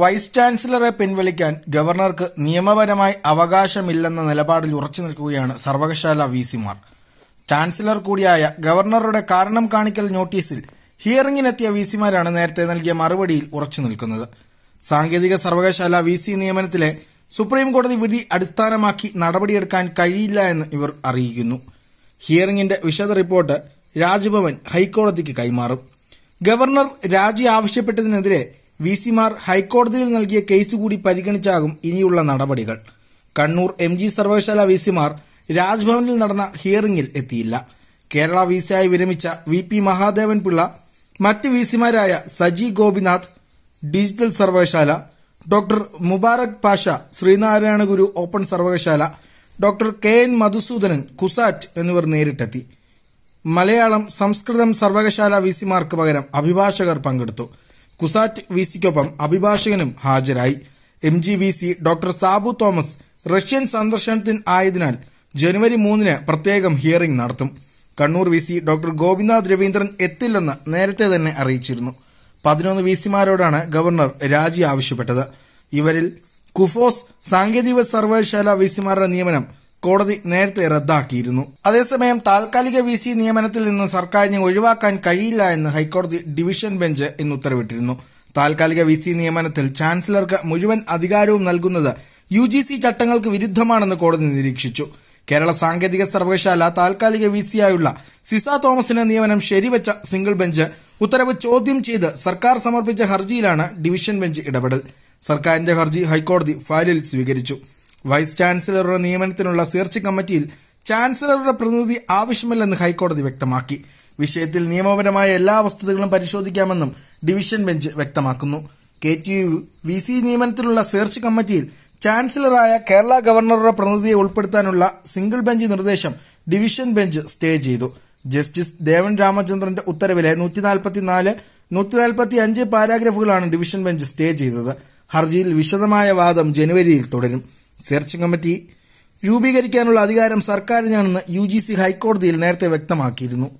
vice ചാൻസലറെ പിൻവലിക്കാൻ ഗവർണർക്ക് നിയമപരമായി അവകാശമില്ലെന്ന നിലപാടിൽ ഉറച്ചു നിൽക്കുകയാണ് സർവകലാശാല വിസിമാർ ചാൻസലർ കൂടിയായ ഗവർണറുടെ കാരണം കാണിക്കൽ നോട്ടീസിൽ ഹിയറിംഗിനെത്തിയ വിസിമാരാണ് നേരത്തെ നൽകിയ മറുപടിയിൽ ഉറച്ചു നിൽക്കുന്നത് സാങ്കേതിക സർവകലാശാല വി സി നിയമനത്തിലെ സുപ്രീം കോടതി വിധി അടിസ്ഥാനമാക്കി നടപടിയെടുക്കാൻ കഴിയില്ല എന്ന് ഇവർ അറിയിക്കുന്നു ഹിയറിംഗിന്റെ വിശദ റിപ്പോർട്ട് രാജ്ഭവൻ ഹൈക്കോടതിക്ക് കൈമാറും ഗവർണർ രാജി ആവശ്യപ്പെട്ടതിനെതിരെ വി സിമാർ ഹൈക്കോടതിയിൽ നൽകിയ കേസ് കൂടി പരിഗണിച്ചാകും ഇനിയുള്ള നടപടികൾ കണ്ണൂർ എം ജി സർവകലാശാല വി സിമാർ രാജ്ഭവനിൽ നടന്ന ഹിയറിംഗിൽ എത്തിയില്ല കേരള വി സിയായി വിരമിച്ച വി പി മഹാദേവൻ പിള്ള മറ്റ് വി സിമാരായ സജി ഗോപിനാഥ് ഡിജിറ്റൽ സർവകലാശാല ഡോക്ടർ മുബാറക് പാഷ ശ്രീനാരായണ ഗുരു ഓപ്പൺ സർവകലാശാല doctor K N Madhusoodanan CUSAT എന്നിവർ നേരിട്ടെത്തി മലയാളം സംസ്കൃതം സർവകലാശാല വിസിമാർക്ക് പകരം അഭിഭാഷകർ പങ്കെടുത്തു കുസാറ്റ് വി സിക്കൊപ്പം അഭിഭാഷകനും ഹാജരായി M G V C doctor Sabu Thomas Russian സന്ദർശനത്തിന് ആയതിനാൽ ജനുവരി മൂന്നിന് പ്രത്യേകം ഹിയറിംഗ് നടത്തും Kannur V C doctor Gopinath Raveendran എത്തില്ലെന്ന് നേരത്തെ തന്നെ അറിയിച്ചിരുന്നു പതിനൊന്ന് വി സിമാരോടാണ് ഗവർണർ രാജി ആവശ്യപ്പെട്ടത് ഇവരിൽ കുഫോസ് സാങ്കേതിക സർവകലാശാല വി സിമാരുടെ നിയമനം കോടതി നേരത്തെ റദ്ദാക്കിയിരുന്നു അതേസമയം താൽക്കാലിക വി സി നിയമനത്തിൽ നിന്ന് സർക്കാരിനെ ഒഴിവാക്കാൻ കഴിയില്ല എന്ന് ഹൈക്കോടതി ഡിവിഷൻ ബെഞ്ച് ഇന്ന് ഉത്തരവിട്ടിരുന്നു താൽക്കാലിക വി സി നിയമനത്തിൽ ചാൻസലർക്ക് മുഴുവൻ അധികാരവും നൽകുന്നത് യു ജി സി ചട്ടങ്ങൾക്ക് വിരുദ്ധമാണെന്ന് കോടതി നിരീക്ഷിച്ചു കേരള സാങ്കേതിക സർവകലാശാല താൽക്കാലിക വി സിയായുള്ള സിസ തോമസിന്റെ നിയമനം ശരിവച്ച സിംഗിൾ ബെഞ്ച് ഉത്തരവ് ചോദ്യം ചെയ്ത് സർക്കാർ സമർപ്പിച്ച ഹർജിയിലാണ് ഡിവിഷൻ ബെഞ്ച് ഇടപെടൽ സർക്കാരിന്റെ ഹർജി ഹൈക്കോടതി ഫയലിൽ സ്വീകരിച്ചു വൈസ് ചാൻസലറുടെ നിയമനത്തിനുള്ള സെർച്ച് കമ്മിറ്റിയിൽ ചാൻസലറുടെ പ്രതിനിധി ആവശ്യമില്ലെന്ന് ഹൈക്കോടതി വ്യക്തമാക്കി വിഷയത്തിൽ നിയമപരമായ എല്ലാ വസ്തുതകളും പരിശോധിക്കാമെന്നും ഡിവിഷൻ ബെഞ്ച് വ്യക്തമാക്കുന്നു K T U V C നിയമനത്തിനുള്ള സെർച്ച് കമ്മിറ്റിയിൽ ചാൻസലറായ കേരള ഗവർണറുടെ പ്രതിനിധിയെ ഉൾപ്പെടുത്താനുള്ള സിംഗിൾ ബെഞ്ച് നിർദ്ദേശം ഡിവിഷൻ ബെഞ്ച് സ്റ്റേ ചെയ്തു ജസ്റ്റിസ് ദേവൻ രാമചന്ദ്രന്റെ ഉത്തരവിലെ നൂറ്റി നാൽപ്പത്തിനാല് അഞ്ച് പാരാഗ്രാഫുകളാണ് ഡിവിഷൻ ബെഞ്ച് സ്റ്റേ ചെയ്തത് ഹർജിയിൽ വിശദമായ വാദം ജനുവരിയിൽ തുടരും സെർച്ചിംഗ് കമ്മിറ്റി രൂപീകരിക്കാനുള്ള അധികാരം സർക്കാരിനാണെന്ന് യു ഹൈക്കോടതിയിൽ നേരത്തെ വ്യക്തമാക്കിയിരുന്നു